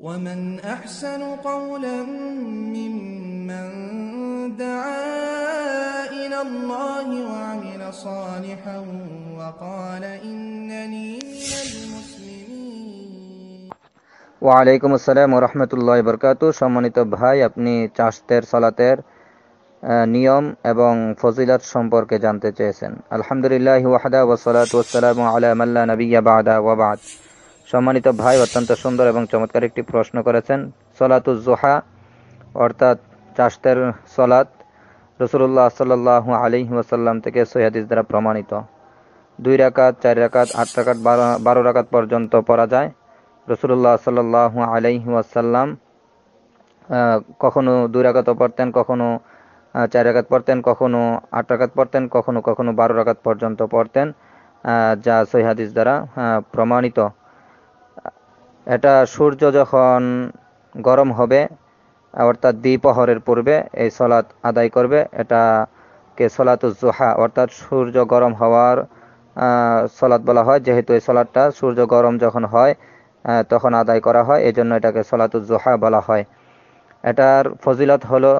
ومن أحسن قولا ممن دعا إلى الله وعمل صالحا وقال إنني من المسلمين وعليكم السلام ورحمة الله وبركاته সম্মানিত ভাই আপনি চাষতের সালাতের নিয়ম এবং ফজিলাত সম্পর্কে জানতে চেয়েছেন আলহামদুলিল্লাহ ওয়াহদা ওয়াসালাতু ওয়াসসালামু আলা মাল্লা নবিয়্যা বাদা ওয়া বাদ সম্মানিত ভাই অত্যন্ত সুন্দর এবং চমৎকার একটি প্রশ্ন করেছেন সলাতুজ জোহা অর্থাৎ চাষতের সলাত রসুল্লাহ সাল্লাহ আলি ওয়াসাল্লাম থেকে সৈহাদিস দ্বারা প্রমাণিত দুই রাকাত চার রাকাত আট রাকাত বারো বারো রাকাত পর্যন্ত পড়া যায় রসুল্লাহ সাল্লাহ আলাইহি ওয়াসাল্লাম কখনো দুই রাকাতও পড়তেন কখনো চার রাকাত পড়তেন কখনো আট রাকাত পড়তেন কখনো কখনো বারো রাকাত পর্যন্ত পড়তেন যা সৈহাদিস দ্বারা প্রমাণিত এটা সূর্য যখন গরম হবে অর্থাৎ দ্বিপহরের পূর্বে এই সলাৎ আদায় করবে এটাকে সলাতুজোহা অর্থাৎ সূর্য গরম হওয়ার সলাৎ বলা হয় যেহেতু এই সলাৎটা সূর্য গরম যখন হয় তখন আদায় করা হয় এই জন্য এটাকে সলাতুজোহা বলা হয় এটার ফজিলত হলো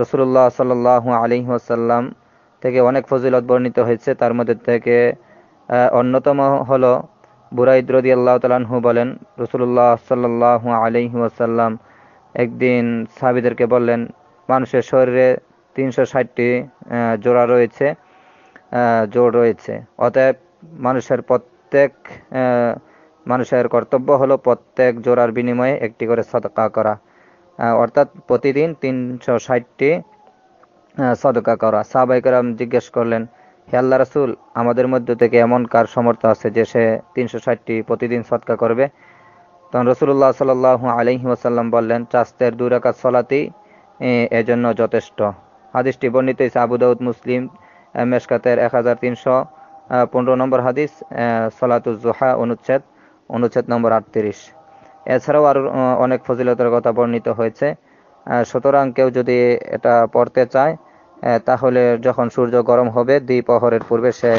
রসুল্লাহ সাল আলী ওসাল্লাম থেকে অনেক ফজিলত বর্ণিত হয়েছে তার মধ্যে থেকে অন্যতম হলো বুরাইদ রদি আল্লাহ তালাহু বলেন রসুল্লাহ সাল্লাহ আলহি আসাল্লাম একদিন সাবিদেরকে বললেন মানুষের শরীরে তিনশো ষাটটি জোড়া রয়েছে জোর রয়েছে অতএব মানুষের প্রত্যেক মানুষের কর্তব্য হলো প্রত্যেক জোড়ার বিনিময়ে একটি করে সদকা করা অর্থাৎ প্রতিদিন তিনশো ষাটটি সদকা করা সাহাবাইকার জিজ্ঞেস করলেন হে আল্লাহ রাসুল আমাদের মধ্য থেকে এমন কার সমর্থ আছে যে সে তিনশো ষাটটি প্রতিদিন সৎকা করবে তখন রসুল্লাহ সাল আলহি ওসাল্লাম বললেন চাস্তের দুরাকাত রাকাত সলাতি এজন্য যথেষ্ট হাদিসটি বর্ণিত হয়েছে আবুদাউদ মুসলিম মেশকাতের এক হাজার তিনশো পনেরো নম্বর হাদিস সলাতুজোহা অনুচ্ছেদ অনুচ্ছেদ নম্বর আটত্রিশ এছাড়াও আরও অনেক ফজিলতের কথা বর্ণিত হয়েছে সুতরাং কেউ যদি এটা পড়তে চায় তাহলে যখন সূর্য গরম হবে দুই প্রহরের পূর্বে সে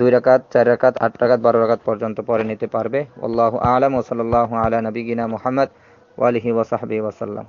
দুই রাকাত চার রাকাত আট রাকাত বারো রাকাত পর্যন্ত পরে নিতে পারবে আল্লাহ আলম ওসলাল্লাহ আলা নবীনা মোহাম্মদ ওয়ালিহি ওসাহাবি ওয়াসাল্লাম